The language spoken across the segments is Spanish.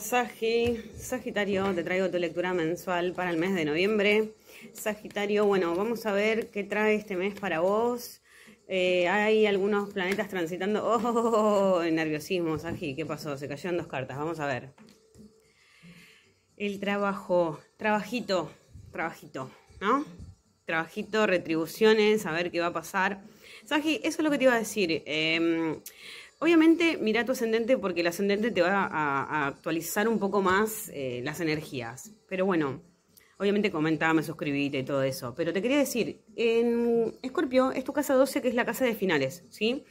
Sagitario, te traigo tu lectura mensual para el mes de noviembre. Sagitario, bueno, vamos a ver qué trae este mes para vos. Eh, hay algunos planetas transitando. ¡Oh! oh, oh, oh nerviosismo, Sagi, ¿qué pasó? Se cayeron dos cartas, vamos a ver. El trabajo, trabajito, trabajito, ¿no? Trabajito, retribuciones, a ver qué va a pasar. Sagi, eso es lo que te iba a decir. Eh, Obviamente, mira tu ascendente porque el ascendente te va a, actualizar un poco más eh, las energías. Pero bueno, obviamente me suscribite y todo eso. Pero te quería decir, en Escorpio es tu casa 12, que es la casa de finales, ¿sí?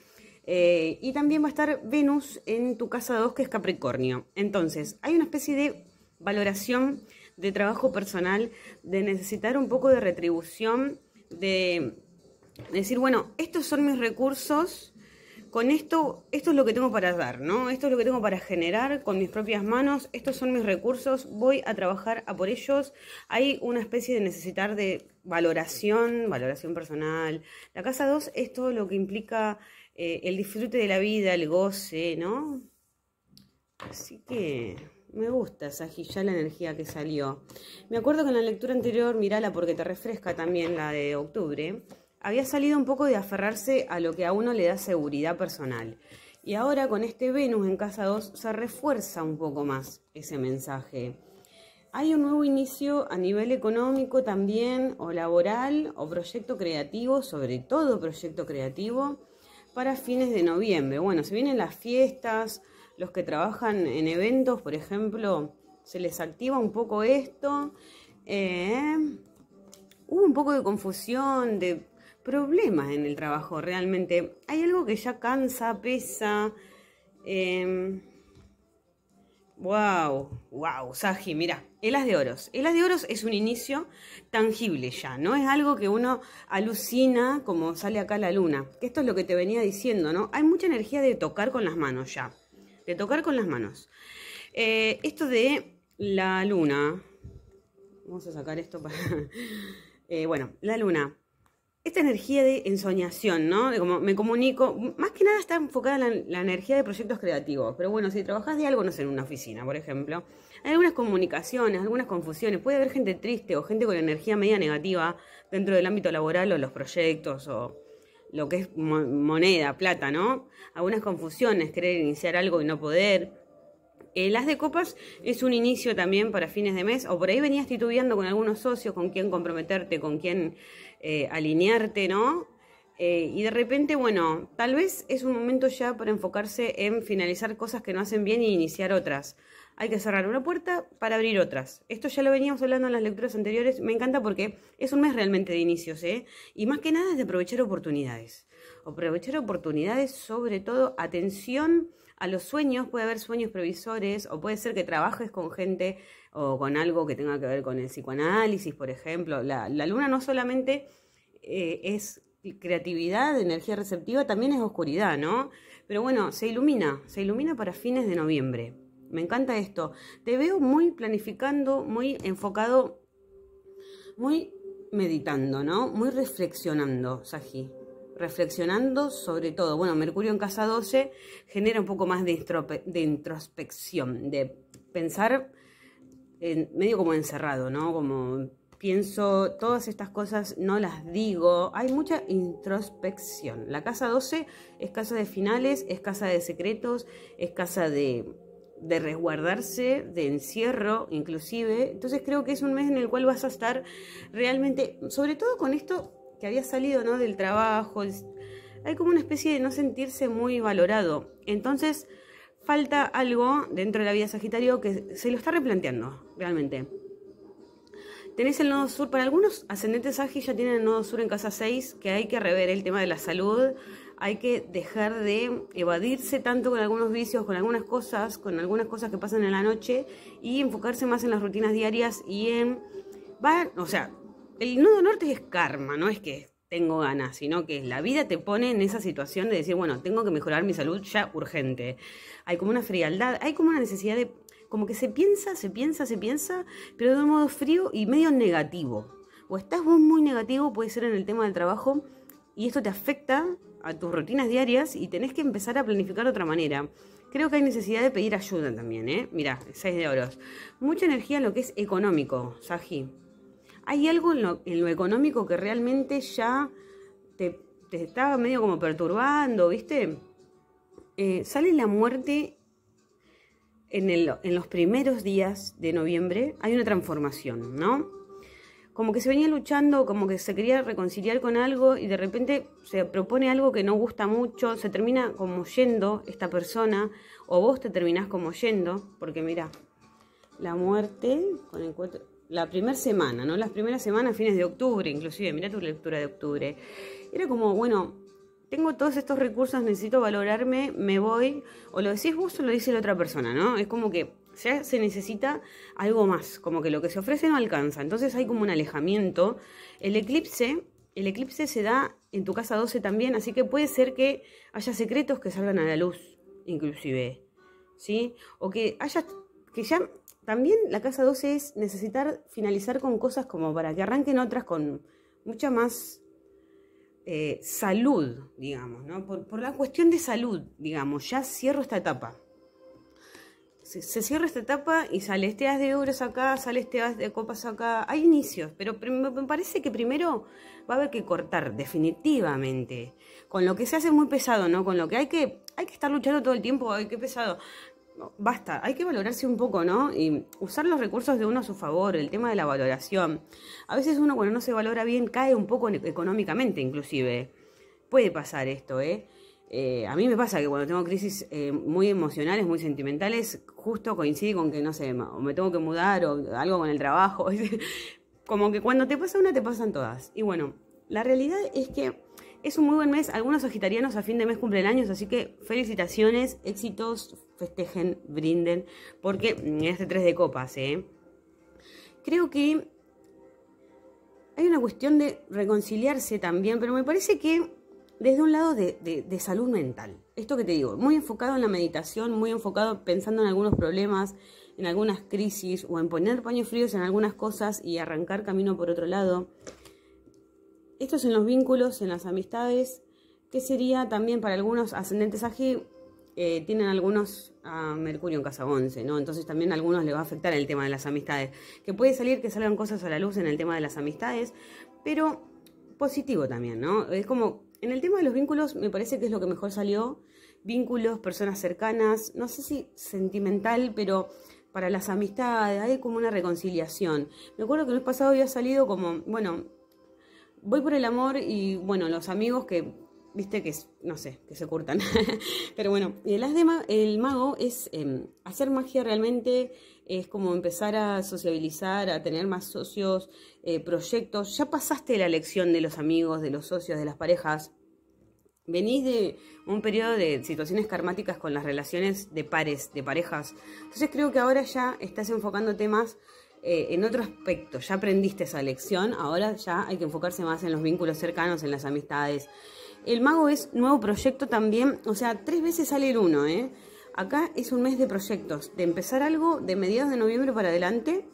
Eh, y también va a estar Venus en tu casa 2, que es Capricornio. Entonces, hay una especie de valoración de trabajo personal, de necesitar un poco de retribución, de decir, bueno, estos son mis recursos con esto, esto es lo que tengo para dar, ¿no? Esto es lo que tengo para generar con mis propias manos, estos son mis recursos, voy a trabajar a por ellos. Hay una especie de necesitar de valoración, valoración personal. La casa 2 es todo lo que implica eh, el disfrute de la vida, el goce, ¿no? Así que me gusta, Saji, ya la energía que salió. Me acuerdo que en la lectura anterior, mirala porque te refresca también la de octubre había salido un poco de aferrarse a lo que a uno le da seguridad personal. Y ahora con este Venus en casa 2 se refuerza un poco más ese mensaje. Hay un nuevo inicio a nivel económico también, o laboral, o proyecto creativo, sobre todo proyecto creativo, para fines de noviembre. Bueno, se vienen las fiestas, los que trabajan en eventos, por ejemplo, se les activa un poco esto. Eh, hubo un poco de confusión, de problemas en el trabajo, realmente. Hay algo que ya cansa, pesa. Wow, wow, Saji, mira, Elas de Oros. Elas de Oros es un inicio tangible ya, ¿no? Es algo que uno alucina como sale acá la luna. Que esto es lo que te venía diciendo, ¿no? Hay mucha energía de tocar con las manos ya. De tocar con las manos. Eh, esto de la luna. Vamos a sacar esto para. Eh, bueno, la luna esta energía de ensoñación, ¿no? De como me comunico, más que nada está enfocada en la, energía de proyectos creativos, pero bueno, si trabajas de algo, no sé, en una oficina, por ejemplo, hay algunas comunicaciones, algunas confusiones, puede haber gente triste o gente con energía media negativa dentro del ámbito laboral o los proyectos o lo que es moneda, plata, ¿no? Algunas confusiones, querer iniciar algo y no poder. Eh, las de copas es un inicio también para fines de mes, o por ahí venías titubeando con algunos socios, con quién comprometerte, con quién eh, alinearte, ¿no? Eh, y de repente, bueno, tal vez es un momento ya para enfocarse en finalizar cosas que no hacen bien y iniciar otras. Hay que cerrar una puerta para abrir otras. Esto ya lo veníamos hablando en las lecturas anteriores. Me encanta porque es un mes realmente de inicios, ¿eh? Y más que nada es de aprovechar oportunidades. Aprovechar oportunidades, sobre todo, atención a los sueños, puede haber sueños previsores o puede ser que trabajes con gente o con algo que tenga que ver con el psicoanálisis, por ejemplo. La, luna no solamente eh, es creatividad, energía receptiva, también es oscuridad, ¿no? Pero bueno, se ilumina, se ilumina para fines de noviembre. Me encanta esto. Te veo muy planificando, muy enfocado, muy meditando, ¿no? Muy reflexionando, Saji reflexionando sobre todo. Bueno, Mercurio en casa 12 genera un poco más de, introspección, de pensar medio como encerrado, ¿no? Como pienso, todas estas cosas no las digo. Hay mucha introspección. La casa 12 es casa de finales, es casa de secretos, es casa de, de resguardarse, de encierro inclusive. Entonces creo que es un mes en el cual vas a estar realmente, sobre todo con esto que había salido ¿no? del trabajo. Hay como una especie de no sentirse muy valorado. Entonces falta algo dentro de la vida Sagitario que se lo está replanteando realmente. Tenés el nodo sur, para algunos ascendentes Sagi ya tienen el nodo sur en casa 6, que hay que rever el tema de la salud, hay que dejar de evadirse tanto con algunos vicios, con algunas cosas, con algunas cosas que pasan en la noche y enfocarse más en las rutinas diarias y en... o sea, el nudo norte es karma, no es que tengo ganas, sino que la vida te pone en esa situación de decir, bueno, tengo que mejorar mi salud ya urgente. Hay como una frialdad, hay como una necesidad de, como que se piensa, se piensa, se piensa, pero de un modo frío y medio negativo. O estás vos muy negativo, puede ser en el tema del trabajo, y esto te afecta a tus rutinas diarias y tenés que empezar a planificar de otra manera. Creo que hay necesidad de pedir ayuda también, ¿eh? Mirá, 6 de oros. Mucha energía en lo que es económico, Saji hay algo en lo, económico que realmente ya te, está medio como perturbando, ¿viste? Eh, sale la muerte en, en los primeros días de noviembre, hay una transformación, ¿no? Como que se venía luchando, como que se quería reconciliar con algo y de repente se propone algo que no gusta mucho, se termina como yendo esta persona o vos te terminás como yendo, porque mira, la muerte con el cuatro la primera semana, ¿no? Las primeras semanas, fines de octubre, inclusive, mira tu lectura de octubre. Era como, bueno, tengo todos estos recursos, necesito valorarme, me voy, o lo decís vos o lo dice la otra persona, ¿no? Es como que ya se necesita algo más, como que lo que se ofrece no alcanza, entonces hay como un alejamiento. El eclipse, el eclipse se da en tu casa 12 también, así que puede ser que haya secretos que salgan a la luz, inclusive, ¿sí? O que haya que ya también la casa 12 es necesitar finalizar con cosas como para que arranquen otras con mucha más eh, salud, digamos, ¿no? Por, la cuestión de salud, digamos, ya cierro esta etapa. Se, cierra esta etapa y sale este as de euros acá, sale este as de copas acá. Hay inicios, pero me parece que primero va a haber que cortar definitivamente. Con lo que se hace muy pesado, ¿no? Con lo que hay que, hay que estar luchando todo el tiempo, ay, qué pesado basta, hay que valorarse un poco, ¿no? Y usar los recursos de uno a su favor, el tema de la valoración. A veces uno cuando no se valora bien cae un poco e-, económicamente inclusive. Puede pasar esto, ¿eh? ¿eh? a mí me pasa que cuando tengo crisis eh, muy emocionales, muy sentimentales, justo coincide con que, no sé, o me tengo que mudar o algo con el trabajo. Como que cuando te pasa una, te pasan todas. Y bueno, la realidad es que es un muy buen mes. Algunos sagitarianos a fin de mes cumplen años, así que felicitaciones, éxitos, festejen, brinden, porque mm, este tres de copas, ¿eh? Creo que hay una cuestión de reconciliarse también, pero me parece que desde un lado de, de, salud mental. Esto que te digo, muy enfocado en la meditación, muy enfocado pensando en algunos problemas, en algunas crisis o en poner paños fríos en algunas cosas y arrancar camino por otro lado. Esto es en los vínculos, en las amistades, que sería también para algunos ascendentes aquí eh, tienen algunos a Mercurio en casa 11, ¿no? Entonces también a algunos le va a afectar el tema de las amistades. Que puede salir que salgan cosas a la luz en el tema de las amistades, pero positivo también, ¿no? Es como, en el tema de los vínculos me parece que es lo que mejor salió. Vínculos, personas cercanas, no sé si sentimental, pero para las amistades, hay como una reconciliación. Me acuerdo que el mes pasado había salido como, bueno, voy por el amor y bueno, los amigos que, viste, que no sé, que se curtan. Pero bueno, el as de el mago es em, hacer magia realmente, es como empezar a sociabilizar, a tener más socios, eh, proyectos. Ya pasaste la lección de los amigos, de los socios, de las parejas. Venís de un periodo de situaciones karmáticas con las relaciones de pares, de parejas. Entonces creo que ahora ya estás enfocando temas eh, en otro aspecto, ya aprendiste esa lección, ahora ya hay que enfocarse más en los vínculos cercanos, en las amistades. El mago es nuevo proyecto también, o sea, tres veces sale el uno, ¿eh? Acá es un mes de proyectos, de empezar algo de mediados de noviembre para adelante,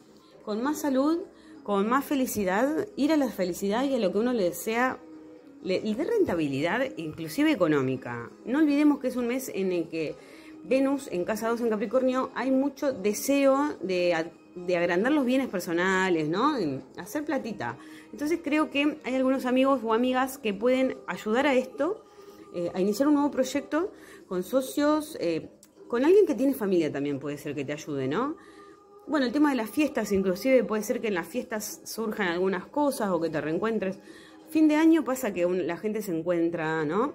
con más salud, con más felicidad, ir a la felicidad y a lo que uno le desea y de rentabilidad, inclusive económica. No olvidemos que es un mes en el que Venus en Casa 2 en Capricornio hay mucho deseo de de agrandar los bienes personales, ¿no? hacer platita. Entonces creo que hay algunos amigos o amigas que pueden ayudar a esto, eh, a iniciar un nuevo proyecto con socios, eh, con alguien que tiene familia también puede ser que te ayude, ¿no? Bueno, el tema de las fiestas, inclusive puede ser que en las fiestas surjan algunas cosas o que te reencuentres. Fin de año pasa que la gente se encuentra, ¿no?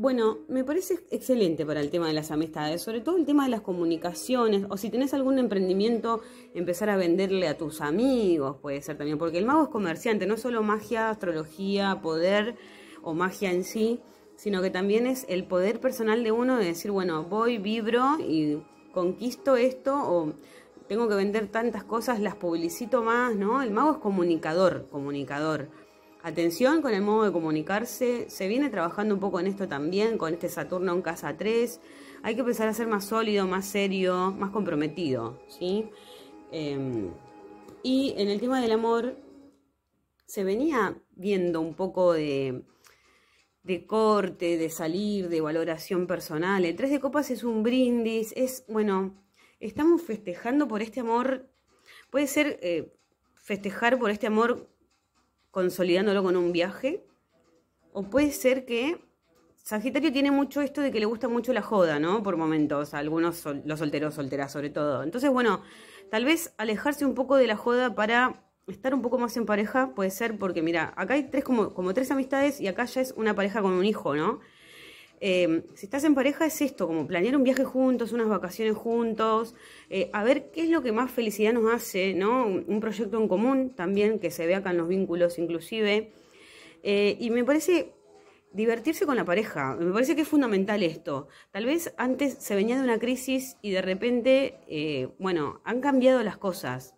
Bueno, me parece excelente para el tema de las amistades, sobre todo el tema de las comunicaciones, o si tenés algún emprendimiento, empezar a venderle a tus amigos, puede ser también, porque el mago es comerciante, no solo magia, astrología, poder o magia en sí, sino que también es el poder personal de uno de decir, bueno, voy, vibro y conquisto esto, o tengo que vender tantas cosas, las publicito más, ¿no? El mago es comunicador, comunicador Atención con el modo de comunicarse. Se viene trabajando un poco en esto también, con este Saturno en casa 3. Hay que empezar a ser más sólido, más serio, más comprometido, ¿sí? Em, y en el tema del amor, se venía viendo un poco de, de corte, de salir, de valoración personal. El 3 de copas es un brindis, es, bueno, estamos festejando por este amor. Puede ser eh, festejar por este amor consolidándolo con un viaje. O puede ser que Sagitario tiene mucho esto de que le gusta mucho la joda, ¿no? Por momentos, algunos, los solteros, solteras sobre todo. Entonces, bueno, tal vez alejarse un poco de la joda para estar un poco más en pareja puede ser porque, mira, acá hay tres como, como tres amistades y acá ya es una pareja con un hijo, ¿no? Em, si estás en pareja es esto, como planear un viaje juntos, unas vacaciones juntos, eh, a ver qué es lo que más felicidad nos hace, ¿no? Un proyecto en común también que se ve acá en los vínculos inclusive. Eh, y me parece divertirse con la pareja, me parece que es fundamental esto. Tal vez antes se venía de una crisis y de repente, eh, bueno, han cambiado las cosas.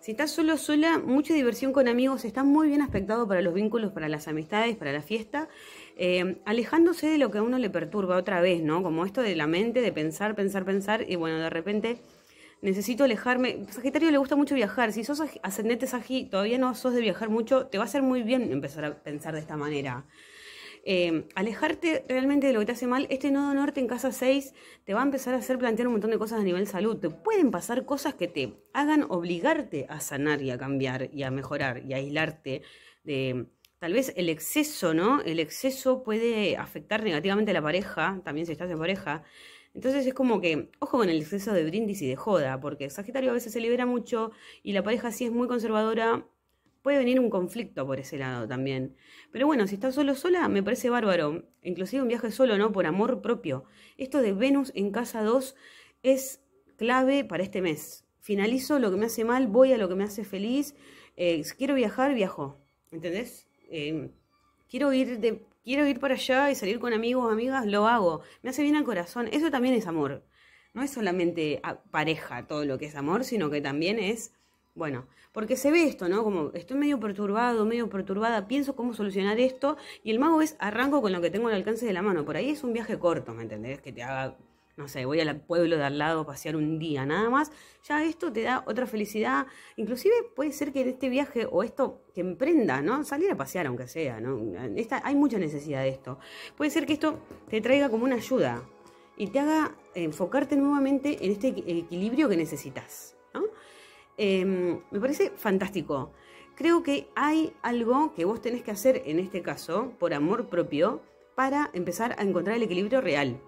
Si estás solo sola, mucha diversión con amigos está muy bien aspectado para los vínculos, para las amistades, para la fiesta Em, alejándose de lo que a uno le perturba otra vez, ¿no? Como esto de la mente, de pensar, pensar, pensar, y bueno, de repente necesito alejarme. Sagitario le gusta mucho viajar. Si sos ascendente Sagi, todavía no sos de viajar mucho, te va a hacer muy bien empezar a pensar de esta manera. Em, alejarte realmente de lo que te hace mal, este nodo norte en casa 6 te va a empezar a hacer plantear un montón de cosas a nivel salud. Te pueden pasar cosas que te hagan obligarte a sanar y a cambiar y a mejorar y a aislarte de, tal vez el exceso, ¿no? El exceso puede afectar negativamente a la pareja, también si estás en pareja. Entonces es como que, ojo con el exceso de brindis y de joda, porque Sagitario a veces se libera mucho y la pareja si es muy conservadora, puede venir un conflicto por ese lado también. Pero bueno, si estás solo sola, me parece bárbaro. Inclusive un viaje solo, ¿no? Por amor propio. Esto de Venus en casa 2 es clave para este mes. Finalizo lo que me hace mal, voy a lo que me hace feliz. Eh, si quiero viajar, viajo. ¿Entendés? Em, quiero, ir de, quiero ir para allá y salir con amigos amigas, lo hago. Me hace bien al corazón. Eso también es amor. No es solamente ah, pareja todo lo que es amor, sino que también es, bueno, porque se ve esto, ¿no? Como estoy medio perturbado, medio perturbada, pienso cómo solucionar esto y el mago es arranco con lo que tengo al alcance de la mano. Por ahí es un viaje corto, ¿me entendés? Que te haga no sé, voy al pueblo de al lado a pasear un día nada más, ya esto te da otra felicidad. Inclusive puede ser que en este viaje o esto que emprenda, ¿no? Salir a pasear aunque sea, ¿no? hay mucha necesidad de esto. Puede ser que esto te traiga como una ayuda y te haga enfocarte nuevamente en este equilibrio que necesitas, em, me parece fantástico. Creo que hay algo que vos tenés que hacer en este caso, por amor propio, para empezar a encontrar el equilibrio real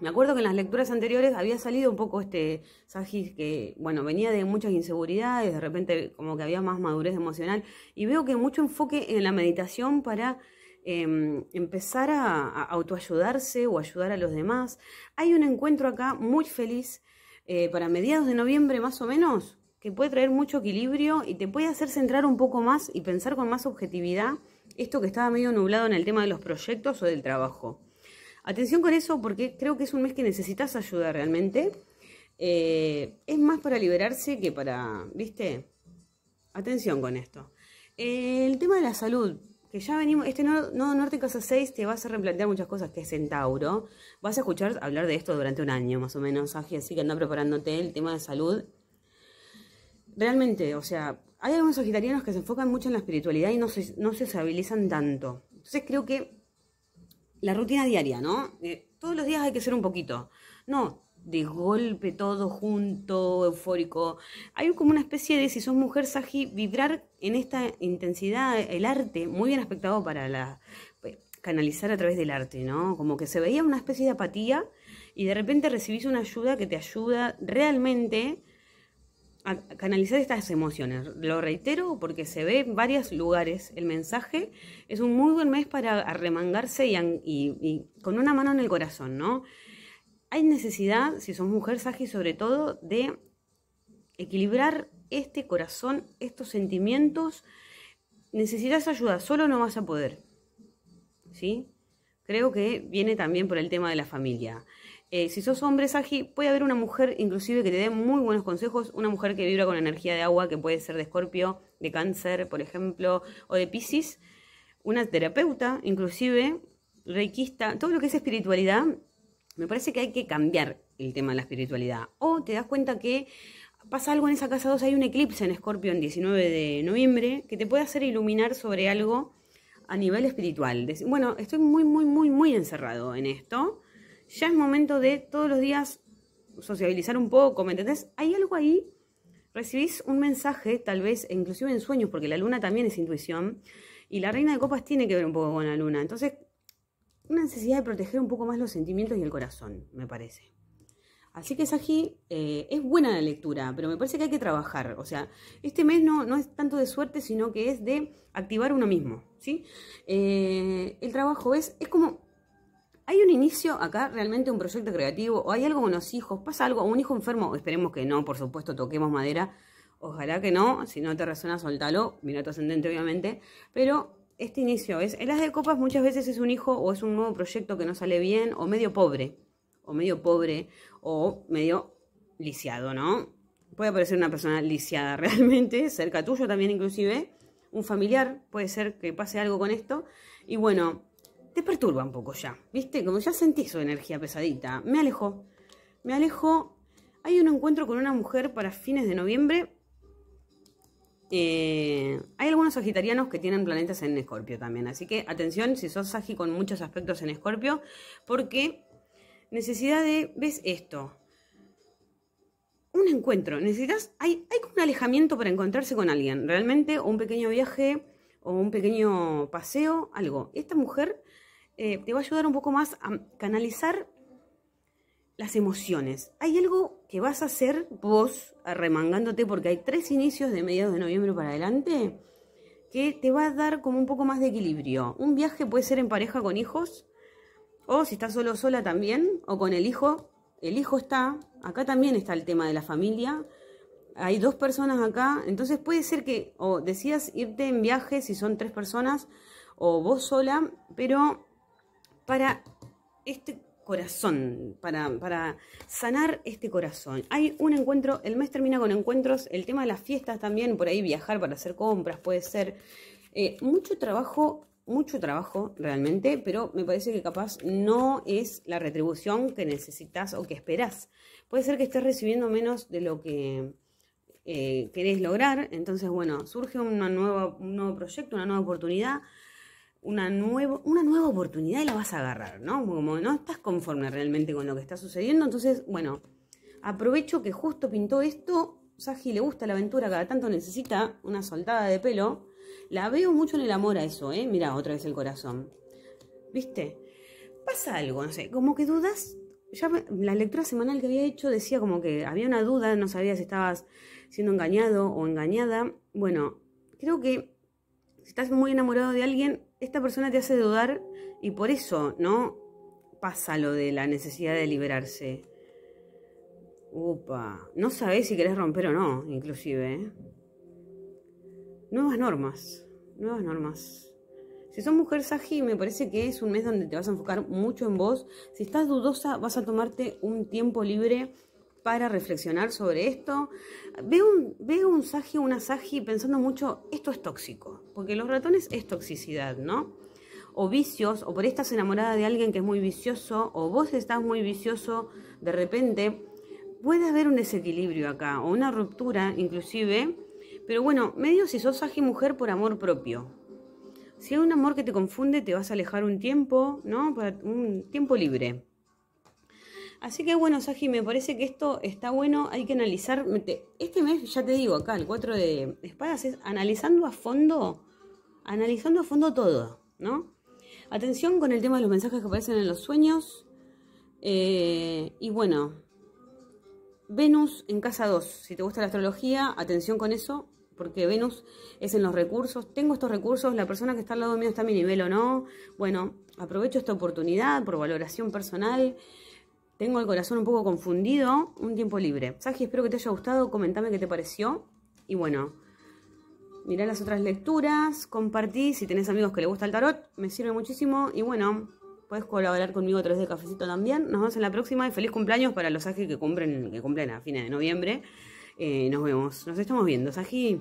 me acuerdo que en las lecturas anteriores había salido un poco este Sajis que, bueno, venía de muchas inseguridades, de repente como que había más madurez emocional, y veo que mucho enfoque en la meditación para em, empezar a, autoayudarse o ayudar a los demás. Hay un encuentro acá muy feliz eh, para mediados de noviembre más o menos, que puede traer mucho equilibrio y te puede hacer centrar un poco más y pensar con más objetividad esto que estaba medio nublado en el tema de los proyectos o del trabajo. Atención con eso porque creo que es un mes que necesitas ayuda realmente. Eh, es más para liberarse que para, ¿viste? Atención con esto. Eh, el tema de la salud, que ya venimos, este Nodo Norte Casa 6 te vas a replantear muchas cosas que es Centauro. Vas a escuchar hablar de esto durante un año más o menos, así que anda preparándote el tema de salud. Realmente, o sea, hay algunos sagitarianos que se enfocan mucho en la espiritualidad y no se, no se estabilizan tanto. Entonces creo que la rutina diaria, ¿no? todos los días hay que ser un poquito. No, de golpe todo junto, eufórico. Hay como una especie de, si sos mujer, Saji, vibrar en esta intensidad, el arte, muy bien aspectado para la pues, canalizar a través del arte, ¿no? Como que se veía una especie de apatía y de repente recibís una ayuda que te ayuda realmente canalizar estas emociones. Lo reitero porque se ve en varios lugares el mensaje. Es un muy buen mes para arremangarse y, con una mano en el corazón, ¿no? Hay necesidad, si son mujer, Saji, sobre todo, de equilibrar este corazón, estos sentimientos. Necesitas ayuda, solo no vas a poder. ¿Sí? Creo que viene también por el tema de la familia. Eh, si sos hombre, Sagi, puede haber una mujer inclusive que te dé muy buenos consejos, una mujer que vibra con energía de agua, que puede ser de escorpio, de cáncer, por ejemplo, o de piscis, una terapeuta, inclusive, reikista, todo lo que es espiritualidad, me parece que hay que cambiar el tema de la espiritualidad. O te das cuenta que pasa algo en esa casa 2, hay un eclipse en escorpio en 19 de noviembre, que te puede hacer iluminar sobre algo a nivel espiritual. Bueno, estoy muy, muy, muy, muy encerrado en esto ya es momento de todos los días sociabilizar un poco, ¿me entendés? Hay algo ahí, recibís un mensaje, tal vez, e inclusive en sueños, porque la luna también es intuición, y la reina de copas tiene que ver un poco con la luna. Entonces, una necesidad de proteger un poco más los sentimientos y el corazón, me parece. Así que Saji, eh, es buena la lectura, pero me parece que hay que trabajar. O sea, este mes no, no es tanto de suerte, sino que es de activar uno mismo, ¿sí? Eh, el trabajo es, es como, hay un inicio acá, realmente un proyecto creativo, o hay algo con los hijos, pasa algo, un hijo enfermo, esperemos que no, por supuesto, toquemos madera, ojalá que no, si no te resuena, soltalo, mira tu ascendente, obviamente, pero este inicio es, el as de copas muchas veces es un hijo o es un nuevo proyecto que no sale bien, o medio pobre, o medio pobre, o medio lisiado, ¿no? Puede aparecer una persona lisiada realmente, cerca tuyo también inclusive, un familiar, puede ser que pase algo con esto, y bueno, te perturba un poco ya, ¿viste? Como ya sentí su energía pesadita. Me alejó, me alejó. Hay un encuentro con una mujer para fines de noviembre. Eh, hay algunos sagitarianos que tienen planetas en Escorpio también, así que atención si sos sagi con muchos aspectos en Escorpio, porque necesidad de, ves esto, un encuentro, necesitas, hay, hay un alejamiento para encontrarse con alguien, realmente, o un pequeño viaje, o un pequeño paseo, algo. Esta mujer eh, te va a ayudar un poco más a canalizar las emociones. Hay algo que vas a hacer vos arremangándote porque hay tres inicios de mediados de noviembre para adelante que te va a dar como un poco más de equilibrio. Un viaje puede ser en pareja con hijos o si estás solo sola también o con el hijo. El hijo está, acá también está el tema de la familia. Hay dos personas acá, entonces puede ser que o decidas irte en viaje si son tres personas o vos sola, pero para este corazón, para, sanar este corazón. Hay un encuentro, el mes termina con encuentros, el tema de las fiestas también, por ahí viajar para hacer compras puede ser. Eh, mucho trabajo, mucho trabajo realmente, pero me parece que capaz no es la retribución que necesitas o que esperas. Puede ser que estés recibiendo menos de lo que eh, querés lograr, entonces bueno, surge un nuevo proyecto, una nueva oportunidad una, una nueva oportunidad y la vas a agarrar, ¿no? Como no estás conforme realmente con lo que está sucediendo, entonces, bueno, aprovecho que justo pintó esto, Sagi le gusta la aventura, cada tanto necesita una soltada de pelo, la veo mucho en el amor a eso, ¿eh? Mirá, otra vez el corazón, ¿viste? Pasa algo, no sé, como que dudas, ya la lectura semanal que había hecho decía como que había una duda, no sabía si estabas siendo engañado o engañada, bueno, creo que si estás muy enamorado de alguien, esta persona te hace dudar y por eso, ¿no? Pasa lo de la necesidad de liberarse. Upa, no sabes si querés romper o no, inclusive. ¿eh? Nuevas normas, nuevas normas. Si sos mujer Saji, me parece que es un mes donde te vas a enfocar mucho en vos. Si estás dudosa, vas a tomarte un tiempo libre para reflexionar sobre esto. Veo un, veo un una Saji pensando mucho, esto es tóxico porque los ratones es toxicidad, ¿no? O vicios, o por estás enamorada de alguien que es muy vicioso, o vos estás muy vicioso de repente, puede haber un desequilibrio acá, o una ruptura inclusive, pero bueno, medio si sos ágil mujer por amor propio. Si hay un amor que te confunde, te vas a alejar un tiempo, ¿no? Para un tiempo libre. Así que bueno, Saji, me parece que esto está bueno, hay que analizar. Este mes, ya te digo acá, el 4 de espadas, es analizando a fondo, analizando a fondo todo, ¿no? Atención con el tema de los mensajes que aparecen en los sueños. Eh, y bueno, Venus en casa 2, si te gusta la astrología, atención con eso, porque Venus es en los recursos. Tengo estos recursos, la persona que está al lado mío está a mi nivel o no. Bueno, aprovecho esta oportunidad por valoración personal. Tengo el corazón un poco confundido, un tiempo libre. Saji, espero que te haya gustado, comentame qué te pareció. Y bueno, mirá las otras lecturas, compartí, si tenés amigos que les gusta el tarot, me sirve muchísimo. Y bueno, puedes colaborar conmigo a través de Cafecito también. Nos vemos en la próxima y feliz cumpleaños para los Saji que cumplen, que cumplen a fines de noviembre. Eh, nos vemos, nos estamos viendo, Saji.